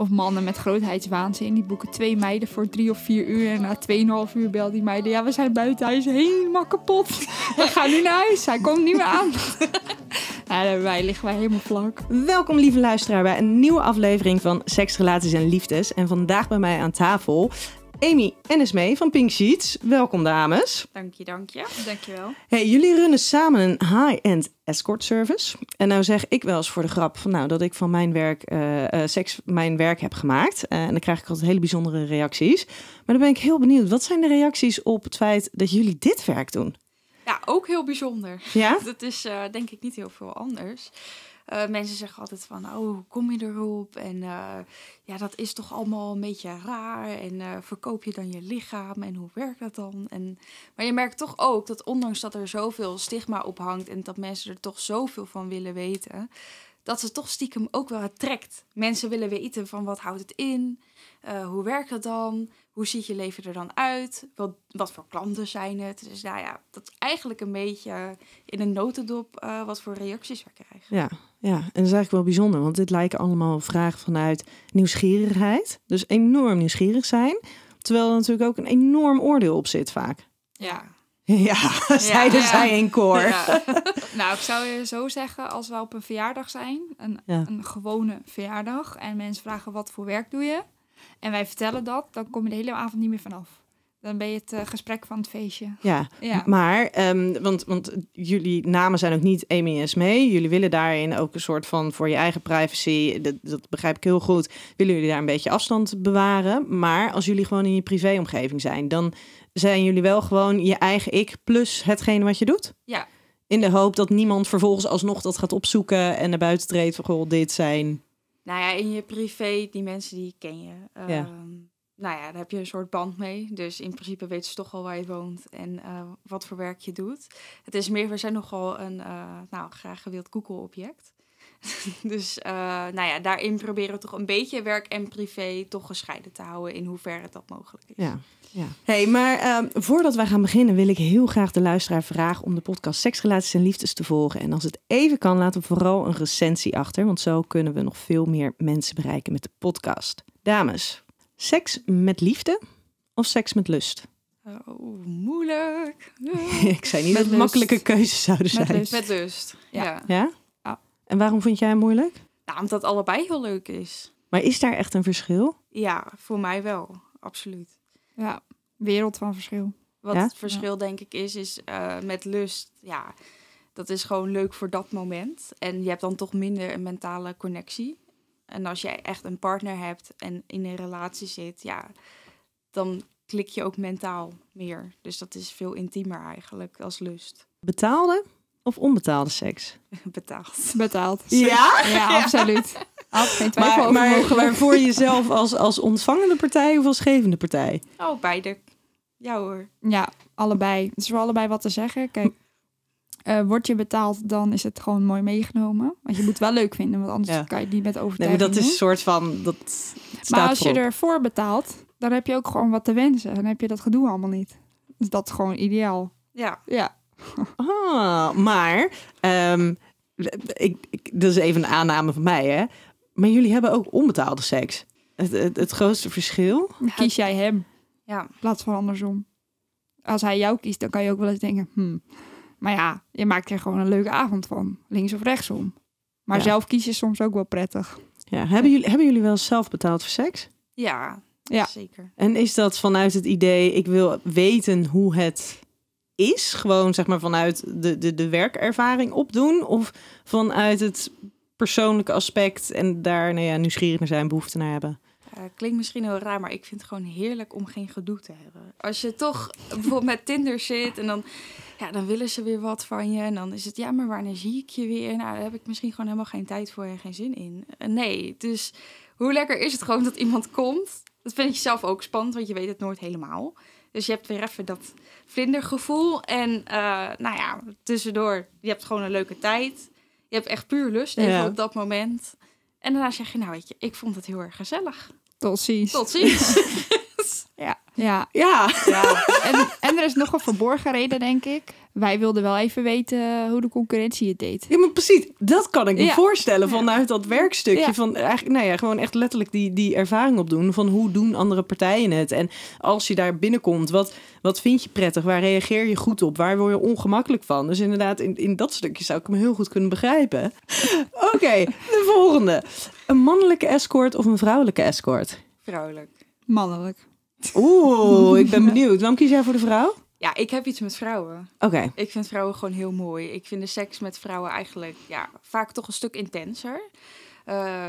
Of mannen met grootheidswaanzin. Die boeken twee meiden voor drie of vier uur. En na tweeënhalf uur bel die meiden. Ja, we zijn buiten. Hij is helemaal kapot. We gaan nu naar huis. Hij komt niet meer aan. Ja, wij liggen wij helemaal vlak. Welkom, lieve luisteraar, bij een nieuwe aflevering van Seks, Relaties en Liefdes. En vandaag bij mij aan tafel Amy en Esmee van Pink Sheets. Welkom dames. Dank je, dank je. Dankjewel. Hey, jullie runnen samen een high-end escort service. En nou zeg ik wel eens voor de grap van, nou, dat ik van mijn werk, eh, eh, seks mijn werk heb gemaakt. Eh, en dan krijg ik altijd hele bijzondere reacties. Maar dan ben ik heel benieuwd, wat zijn de reacties op het feit dat jullie dit werk doen? Ja, ook heel bijzonder. Ja? Dat is denk ik niet heel veel anders. Uh, mensen zeggen altijd van, oh, hoe kom je erop? En eh, ja, dat is toch allemaal een beetje raar. En uh, verkoop je dan je lichaam? En hoe werkt dat dan? En, maar je merkt toch ook dat ondanks dat er zoveel stigma op hangt... en dat mensen er toch zoveel van willen weten dat ze toch stiekem ook wel het trekt. Mensen willen weten van wat houdt het in, eh, hoe werkt het dan, hoe ziet je leven er dan uit, wat, wat voor klanten zijn het. Dus nou ja, dat is eigenlijk een beetje in een notendop eh, wat voor reacties we krijgen. Ja, ja, en dat is eigenlijk wel bijzonder, want dit lijken allemaal vragen vanuit nieuwsgierigheid. Dus enorm nieuwsgierig zijn, terwijl er natuurlijk ook een enorm oordeel op zit vaak. Ja, Ja, zij zeiden ja. zij in koor. nou, ik zou je zo zeggen, als we op een verjaardag zijn, een, een gewone verjaardag, en mensen vragen wat voor werk doe je, en wij vertellen dat, dan kom je de hele avond niet meer vanaf. Dan ben je het eh, gesprek van het feestje. Ja, maar, ehm, want, want jullie namen zijn ook niet Amy mee. Jullie willen daarin ook een soort van voor je eigen privacy, dat, dat, begrijp ik heel goed, willen jullie daar een beetje afstand bewaren. Maar als jullie gewoon in je privéomgeving zijn, dan zijn jullie wel gewoon je eigen ik plus hetgene wat je doet. Ja. In de hoop dat niemand vervolgens alsnog dat gaat opzoeken en naar buiten treedt van, goh, dit zijn... Nou ja, in je privé, die mensen die ken je. Ja ehm, nou ja, daar heb je een soort band mee. Dus in principe weten ze toch al waar je woont en eh, wat voor werk je doet. Het is meer, we zijn nogal een eh, nou, graag gewild Google-object. dus eh, nou ja, daarin proberen we toch een beetje werk en privé toch gescheiden te houden in hoeverre dat mogelijk is. Ja, ja. Hey, maar ehm, voordat wij gaan beginnen wil ik heel graag de luisteraar vragen om de podcast Seksrelaties en Liefdes te volgen. En als het even kan, laten we vooral een recensie achter, want zo kunnen we nog veel meer mensen bereiken met de podcast. Dames, Seks met liefde of seks met lust? Oh, moeilijk. ik zei niet dat het makkelijke keuzes zouden zijn. Met lust, ja. Ja? En waarom vind jij het moeilijk? Nou, omdat allebei heel leuk is. Maar is daar echt een verschil? Ja, voor mij wel. Absoluut. Ja, wereld van verschil. Wat het verschil denk ik is, is eh, met lust, ja, dat is gewoon leuk voor dat moment. En je hebt dan toch minder een mentale connectie. En als jij echt een partner hebt en in een relatie zit, ja, dan klik je ook mentaal meer. Dus dat is veel intiemer eigenlijk als lust. Betaalde of onbetaalde seks? Betaald. Betaald. Ja? Ja, absoluut. maar, over maar, maar, voor jezelf als, als ontvangende partij of als gevende partij? Oh, beide. Ja hoor. Ja, allebei. Het is voor allebei wat te zeggen. Kijk, uh, word je betaald, dan is het gewoon mooi meegenomen. Want je moet het wel leuk vinden, want anders kan je het niet met overtuiging Nee, maar dat is een soort van... Dat maar als je ervoor betaalt, dan heb je ook gewoon wat te wensen. Dan heb je dat gedoe allemaal niet. Dus dat is gewoon ideaal. Ja. Ja. Ah, maar... Ehm, ik, ik, dat is even een aanname van mij, hè. Maar jullie hebben ook onbetaalde seks. Het, het, grootste verschil... Kies jij hem. Ja. In plaats van andersom. Als hij jou kiest, dan kan je ook wel eens denken... Hmm. Maar ja, je maakt er gewoon een leuke avond van. Links of rechtsom. Maar zelf kies je soms ook wel prettig. Ja, hebben jullie, hebben jullie wel zelf betaald voor seks? Ja, ja, zeker. En is dat vanuit het idee, ik wil weten hoe het is? Gewoon zeg maar vanuit de, de, de werkervaring opdoen? Of vanuit het persoonlijke aspect en daar nou ja, nieuwsgierig naar zijn, behoefte naar hebben? Eh, klinkt misschien heel raar, maar ik vind het gewoon heerlijk om geen gedoe te hebben. Als je toch bijvoorbeeld met Tinder zit en dan ja, dan willen ze weer wat van je. En dan is het, ja, maar wanneer zie ik je weer? Nou, daar heb ik misschien gewoon helemaal geen tijd voor en geen zin in. Eh, nee, dus hoe lekker is het gewoon dat iemand komt? Dat vind je zelf ook spannend, want je weet het nooit helemaal. Dus je hebt weer even dat vlindergevoel. En eh, nou ja, tussendoor, je hebt gewoon een leuke tijd. Je hebt echt puur lust even op dat moment. En daarna zeg je, nou weet je, ik vond het heel erg gezellig. Tot ziens. Tot ziens. Ja. Ja. ja. En, en er is nog een verborgen reden, denk ik. Wij wilden wel even weten hoe de concurrentie het deed. Ja, maar precies. Dat kan ik me voorstellen vanuit dat werkstukje. Van eigenlijk, nou ja, gewoon echt letterlijk die, die ervaring opdoen. Van hoe doen andere partijen het? En als je daar binnenkomt, wat, wat vind je prettig? Waar reageer je goed op? Waar word je ongemakkelijk van? Dus inderdaad, in, in dat stukje zou ik me heel goed kunnen begrijpen. Oké, de volgende. Een mannelijke escort of een vrouwelijke escort? Vrouwelijk. Mannelijk. Oeh, ik ben benieuwd. Waarom kies jij voor de vrouw? Ja, ik heb iets met vrouwen. Oké. Ik vind vrouwen gewoon heel mooi. Ik vind de seks met vrouwen eigenlijk ja, vaak toch een stuk intenser. Eh,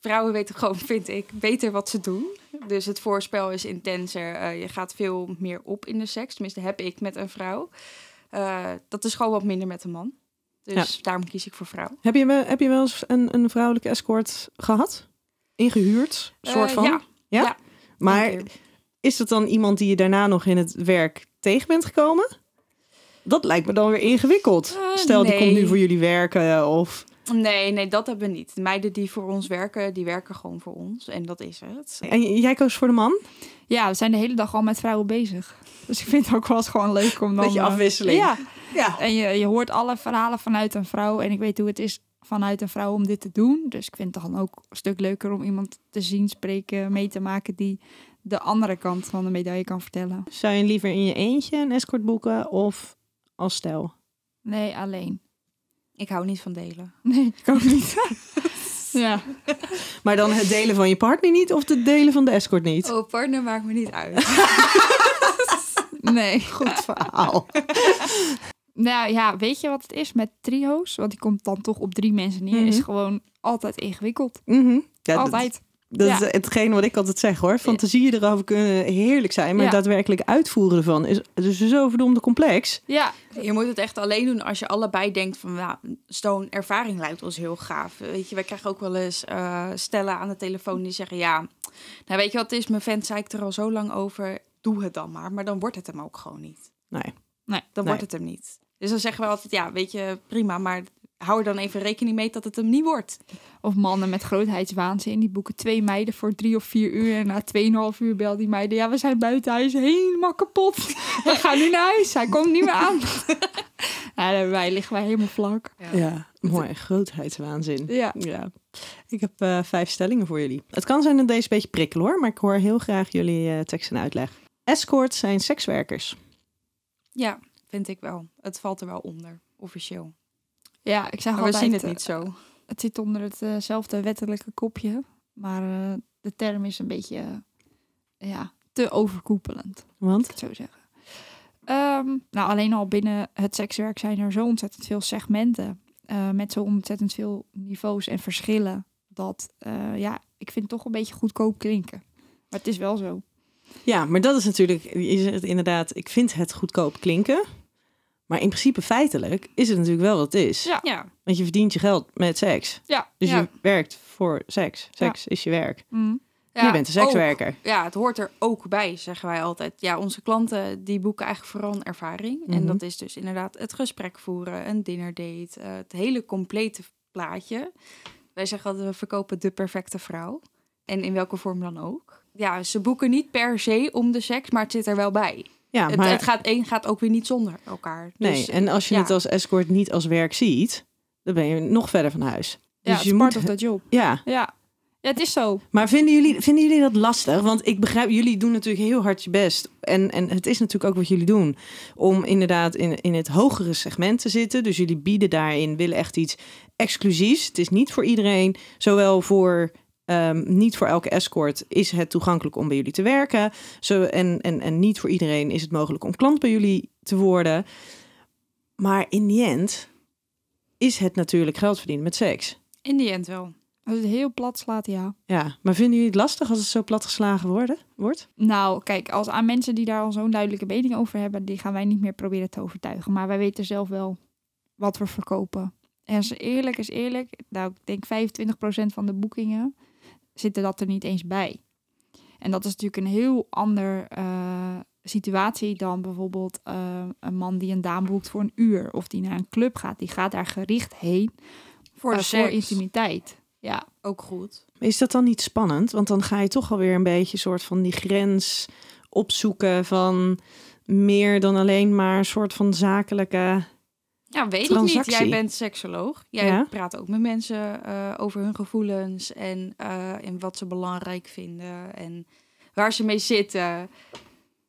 vrouwen weten gewoon, vind ik, beter wat ze doen. Dus het voorspel is intenser. Eh, je gaat veel meer op in de seks. Tenminste, heb ik met een vrouw. Eh, dat is gewoon wat minder met een man. Dus ja. daarom kies ik voor vrouw. Heb je, heb je wel eens een, een vrouwelijke escort gehad? Ingehuurd? Soort van? ja? ja? Maar is dat dan iemand die je daarna nog in het werk tegen bent gekomen? Dat lijkt me dan weer ingewikkeld. Eh, Stel, die komt nu voor jullie werken of... Nee, nee, dat hebben we niet. De meiden die voor ons werken, die werken gewoon voor ons. En dat is het. En jij koos voor de man? Ja, we zijn de hele dag al met vrouwen bezig. Dus ik vind het ook wel eens gewoon leuk om dan... Beetje eh, afwisseling. ja. ja. En je, je hoort alle verhalen vanuit een vrouw. En ik weet hoe het is vanuit een vrouw om dit te doen. Dus ik vind het dan ook een stuk leuker om iemand te zien, spreken, mee te maken die de andere kant van de medaille kan vertellen. Zou je liever in je eentje een escort boeken of als stijl? Nee, alleen. Ik hou niet van delen. Nee, ik ook niet. ja. Maar dan het delen van je partner niet of het delen van de escort niet? Oh, partner maakt me niet uit. nee. Goed verhaal. Nou ja, weet je wat het is met trio's? Want die komt dan toch op drie mensen neer. Is mhm. gewoon altijd ingewikkeld. Mm -hmm. altijd. Dat is eh, hetgeen wat ik altijd zeg hoor. Fantasieën erover kunnen heerlijk zijn, maar daadwerkelijk uitvoeren ervan is, dus zo verdomd complex. Ja, je moet het echt alleen doen als je allebei denkt van nou, zo'n ervaring lijkt ons heel gaaf. Weet je, wij krijgen ook wel eens eh, stellen aan de telefoon die zeggen ja, nou weet je wat het is, mijn vent zei ik er al zo lang over, doe het dan maar. Maar dan wordt het hem ook gewoon niet. Nee. Nee, dan wordt het hem niet. Dus dan zeggen we altijd ja, weet je, prima, maar hou er dan even rekening mee dat het hem niet wordt. Of mannen met grootheidswaanzin. Die boeken twee meiden voor drie of vier uur. En na tweeënhalf uur bel die meiden. Ja, we zijn buiten huis helemaal kapot. We gaan nu naar huis. Hij komt niet meer aan. wij liggen wij helemaal vlak. Ja, ja mooi. Grootheidswaanzin. Ja. ja. Ik heb eh, vijf stellingen voor jullie. Het kan zijn dat deze een beetje prikkel hoor. Maar ik hoor heel graag jullie eh, tekst en uitleg. Escorts zijn sekswerkers. Ja, vind ik wel. Het valt er wel onder, officieel. Ja, ik zeg maar we zien het niet zo. Eh, het zit onder hetzelfde eh, wettelijke kopje. Maar eh, de term is een beetje ja, te overkoepelend. Want? Ik zo zeggen. Ehm, nou, alleen al binnen het sekswerk zijn er zo ontzettend veel segmenten. met zo ontzettend veel niveaus en verschillen. Dat, ja, ik vind toch een beetje goedkoop klinken. Maar het is wel zo. Ja, maar dat is natuurlijk, is het inderdaad, ik vind het goedkoop klinken. Maar in principe feitelijk is het natuurlijk wel wat het is. Ja. Want je verdient je geld met seks. Ja. Dus je werkt voor seks. Seks is je werk. Mm. Je bent een sekswerker. ja, het hoort er ook bij, zeggen wij altijd. Ja, onze klanten die boeken eigenlijk vooral een ervaring. En mhm. dat is dus inderdaad het gesprek voeren, een dinner date, eh, het hele complete plaatje. Wij zeggen altijd we verkopen de perfecte vrouw. En in welke vorm dan ook. Ja, ze boeken niet per se om de seks, maar het zit er wel bij. Ja, maar... het, gaat, één gaat ook weer niet zonder elkaar. Dus, nee, en als je het als escort niet als werk ziet, dan ben je nog verder van huis. Dus ja, je moet... of dat job. Ja. ja. Ja, het is zo. Maar vinden jullie, vinden jullie dat lastig? Want ik begrijp, jullie doen natuurlijk heel hard je best. En, en het is natuurlijk ook wat jullie doen. Om inderdaad in, in het hogere segment te zitten. Dus jullie bieden daarin, willen echt iets exclusiefs. Het is niet voor iedereen. Zowel voor Ehm, niet voor elke escort is het toegankelijk om bij jullie te werken. Zo, en, en, en niet voor iedereen is het mogelijk om klant bij jullie te worden. Maar in die end is het natuurlijk geld verdienen met seks. In die end wel. Als het heel plat slaat, ja. Ja, maar vinden jullie het lastig als het zo plat geslagen worden, wordt? Nou, kijk, als aan mensen die daar al zo'n duidelijke mening over hebben, die gaan wij niet meer proberen te overtuigen. Maar wij weten zelf wel wat we verkopen. En als eerlijk is eerlijk, nou, ik denk 25% van de boekingen zit dat er niet eens bij. En dat is natuurlijk een heel ander eh, situatie dan bijvoorbeeld eh, een man die een dame boekt voor een uur of die naar een club gaat. Die gaat daar gericht heen voor, eh, de voor intimiteit. Ja, ook goed. Is dat dan niet spannend? Want dan ga je toch alweer een beetje soort van die grens opzoeken van meer dan alleen maar een soort van zakelijke ja, weet ik niet. Jij bent seksoloog. Jij praat ook met mensen eh, over hun gevoelens en, uh, en wat ze belangrijk vinden en waar ze mee zitten.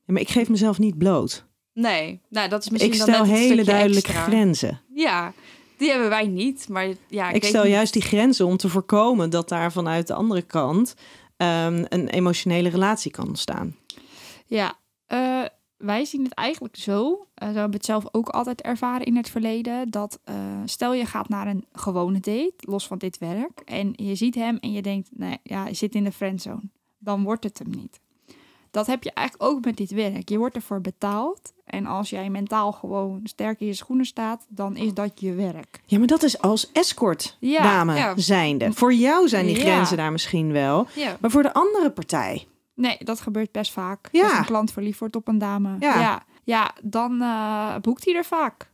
maar ik geef mezelf niet bloot. Nee, nou dat is misschien. Ik stel hele duidelijke grenzen. Ja, die hebben wij niet. Maar ja, ik, ik stel juist die grenzen om te voorkomen dat daar vanuit de andere kant ehm, een emotionele relatie kan ontstaan. Ja, uh, wij zien het eigenlijk zo, uh, we hebben het zelf ook altijd ervaren in het verleden, dat eh, stel je gaat naar een gewone date, los van dit werk, en je ziet hem en je denkt, nee, ja, je zit in de friendzone, dan wordt het hem niet. Dat heb je eigenlijk ook met dit werk. Je wordt ervoor betaald. En als jij mentaal gewoon sterk in je schoenen staat, dan is dat je werk. Ja, maar dat is als escort dame zijnde. Voor jou zijn die grenzen daar misschien wel. Maar voor de andere partij. Nee, dat gebeurt best vaak. Als een klant verliefd wordt op een dame. Ja, ja, dan eh, boekt hij er vaak.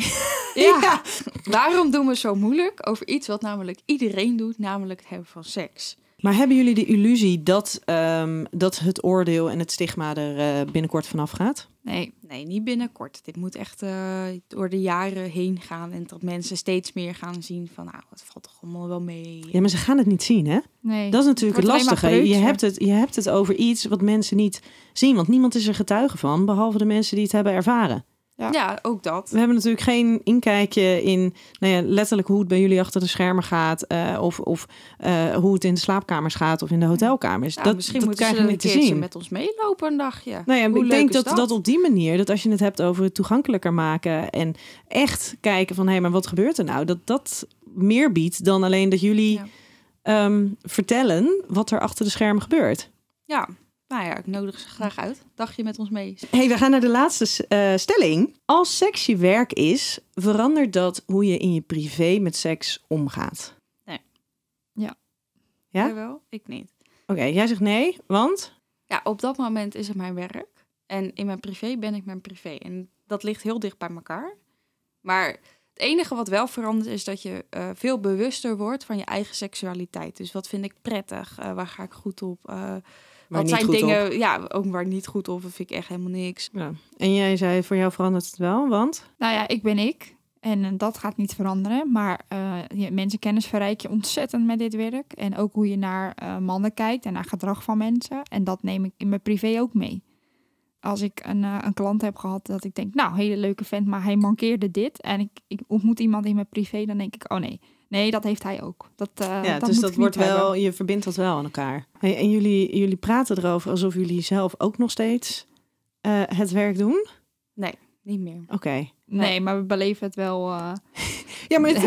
ja. Waarom doen we zo moeilijk over iets wat namelijk iedereen doet, namelijk het hebben van seks? Maar hebben jullie de illusie dat, ehm, dat het oordeel en het stigma er eh, binnenkort vanaf gaat? Nee, nee, niet binnenkort. Dit moet echt eh, door de jaren heen gaan. En dat mensen steeds meer gaan zien van, nou, het valt toch allemaal wel mee. Ja, maar ze gaan het niet zien, hè? Nee. Dat is natuurlijk het, het lastige. Je hebt het, je hebt het over iets wat mensen niet zien. Want niemand is er getuige van, behalve de mensen die het hebben ervaren. Ja. ook dat. We hebben natuurlijk geen inkijkje in nou ja, letterlijk hoe het bij jullie achter de schermen gaat. Eh, of of eh, hoe het in de slaapkamers gaat of in de hotelkamers. dat, misschien dat moeten ze niet zien. met ons meelopen een dagje. Nou ja, hoe ik denk dat, dat, op die manier, dat als je het hebt over het toegankelijker maken. En echt kijken van hé, hey, maar wat gebeurt er nou? Dat dat meer biedt dan alleen dat jullie ehm, vertellen wat er achter de schermen gebeurt. Ja, nou ja, ik nodig ze graag uit. Dagje met ons mee. hey, we gaan naar de laatste eh, stelling. Als seks je werk is, verandert dat hoe je in je privé met seks omgaat? Nee. Ja. Ja? wel? ik niet. Oké, jij zegt nee, want? Ja, op dat moment is het mijn werk. En in mijn privé ben ik mijn privé. En dat ligt heel dicht bij elkaar. Maar het enige wat wel verandert is dat je eh, veel bewuster wordt van je eigen seksualiteit. Dus wat vind ik prettig? Eh, waar ga ik goed op? Wat zijn dingen, ja, ook waar niet goed of vind ik echt helemaal niks. Ja. En jij zei, voor jou verandert het wel, want? Nou ja, ik ben ik. En eh, dat gaat niet veranderen. Maar uh, je, mensenkennis verrijk je ontzettend met dit werk. En ook hoe je naar eh, mannen kijkt en naar gedrag van mensen. En dat neem ik in mijn privé ook mee. Als ik een, een klant heb gehad dat ik denk, nou, hele leuke vent, maar hij mankeerde dit. En ik, ik ontmoet iemand in mijn privé, dan denk ik, oh nee, Nee, dat heeft hij ook. Dat, uh, ja, dus dat wordt wel, je verbindt dat wel aan elkaar. en jullie, jullie praten erover alsof jullie zelf ook nog steeds eh, het werk doen? Nee, niet meer. Oké. Nee, maar we beleven het wel. Eh, ja, maar het,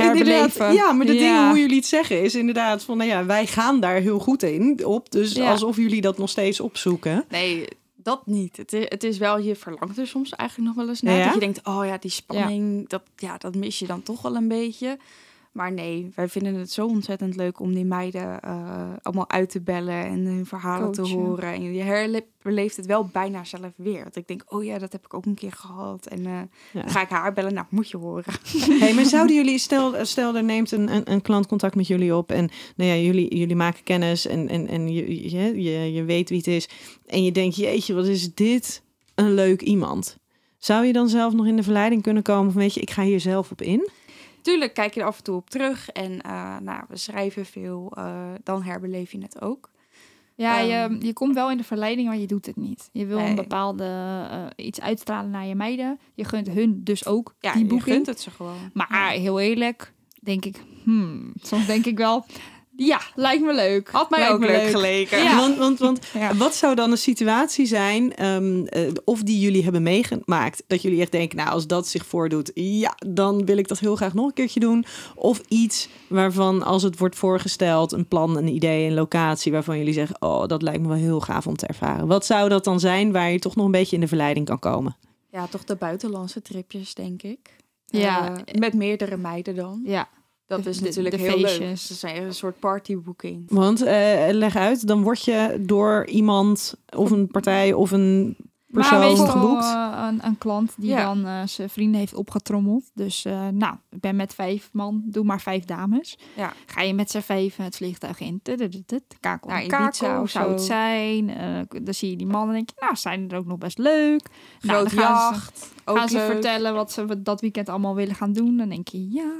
Ja, maar de dingen hoe jullie het zeggen is inderdaad van, nou ja, wij gaan daar heel goed in op. Dus alsof jullie dat nog steeds opzoeken. Nee, dat niet. Het is, het is wel, je verlangt er soms eigenlijk nog wel eens naar. dat je denkt, oh ja, die spanning, Dat, ja, dat mis je dan toch wel een beetje. Maar nee, wij vinden het zo ontzettend leuk om die meiden eh, allemaal uit te bellen en hun verhalen te horen. En je herleeft het wel bijna zelf weer. Want ik denk, oh ja, dat heb ik ook een keer gehad. En eh, ga ik haar bellen, nou moet je horen. Hey, maar zouden jullie, stel, stel er neemt een, een, een klant contact met jullie op en nou ja, jullie, jullie maken kennis en, en, en je, je, je, je weet wie het is. En je denkt, jeetje, wat is dit een leuk iemand? Zou je dan zelf nog in de verleiding kunnen komen van, weet je, ik ga hier zelf op in? tuurlijk kijk je er af en toe op terug. En uh, nou, we schrijven veel, eh, dan herbeleef je het ook. Ja, je, ehm, je komt wel in de verleiding, maar je doet het niet. Je wil een bepaalde eh, iets uitstralen naar je meiden. Je gunt hun dus ook ja, die boeking. je het ze gewoon. Maar heel eerlijk, denk ik, hmm, soms denk ik wel, ja, lijkt me leuk. Had mij ook leuk, geleken. Want, want, want wat zou dan een situatie zijn, ehm, eh, of die jullie hebben meegemaakt, dat jullie echt denken, nou, als dat zich voordoet, ja, dan wil ik dat heel graag nog een keertje doen. Of iets waarvan, als het wordt voorgesteld, een plan, een idee, een locatie, waarvan jullie zeggen, oh, dat lijkt me wel heel gaaf om te ervaren. Wat zou dat dan zijn waar je toch nog een beetje in de verleiding kan komen? Ja, toch de buitenlandse tripjes, denk ik. Ja, eh, met meerdere meiden dan. Ja, dat is de, natuurlijk de heel feestjes. leuk. Ze zijn een soort partyboeking. Want eh, leg uit, dan word je door iemand of een partij of een persoon geboekt. Eh, een, een, klant die dan eh, zijn vrienden heeft opgetrommeld. Dus nou, ik ben met vijf man, doe maar vijf dames. Ja. Ga je met z'n vijf het vliegtuig in. Kakel nou, kakel zou het zijn. dan zie je die mannen en denk je, nou zijn er ook nog best leuk. Nou, Groot nou, dan jacht. gaan ze vertellen wat ze dat weekend allemaal willen gaan doen. Dan denk je, ja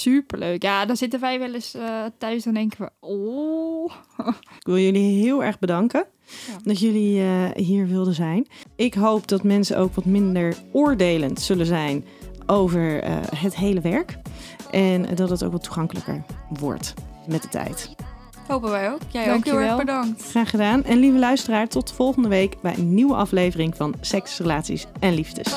Superleuk. Ja, dan zitten wij wel eens thuis en denken we, oh. Ik wil jullie heel erg bedanken dat jullie hier wilden zijn. Ik hoop dat mensen ook wat minder oordelend zullen zijn over het hele werk. En dat het ook wat toegankelijker wordt met de tijd. Hopen wij ook. Jij ook heel erg bedankt. Graag gedaan. En lieve luisteraar, tot volgende week bij een nieuwe aflevering van Seks, Relaties en Liefdes.